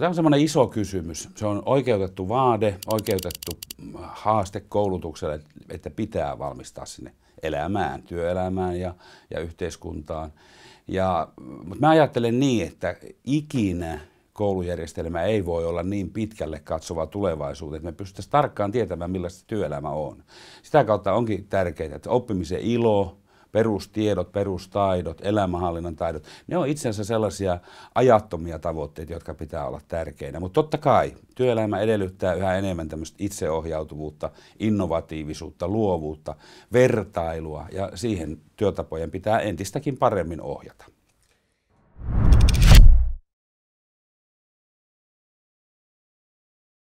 tämä on semmoinen iso kysymys. Se on oikeutettu vaade, oikeutettu äh, haaste koulutukselle, että pitää valmistaa sinne elämään, työelämään ja, ja yhteiskuntaan. Ja, mutta mä ajattelen niin, että ikinä koulujärjestelmä ei voi olla niin pitkälle katsova tulevaisuuteen, että me pystyttäisiin tarkkaan tietämään, millaista työelämä on. Sitä kautta onkin tärkeää, että oppimisen ilo, perustiedot, perustaidot, elämänhallinnan taidot, ne on itse asiassa sellaisia ajattomia tavoitteita, jotka pitää olla tärkeinä. Mutta totta kai työelämä edellyttää yhä enemmän tämmöistä itseohjautuvuutta, innovatiivisuutta, luovuutta, vertailua ja siihen työtapojen pitää entistäkin paremmin ohjata.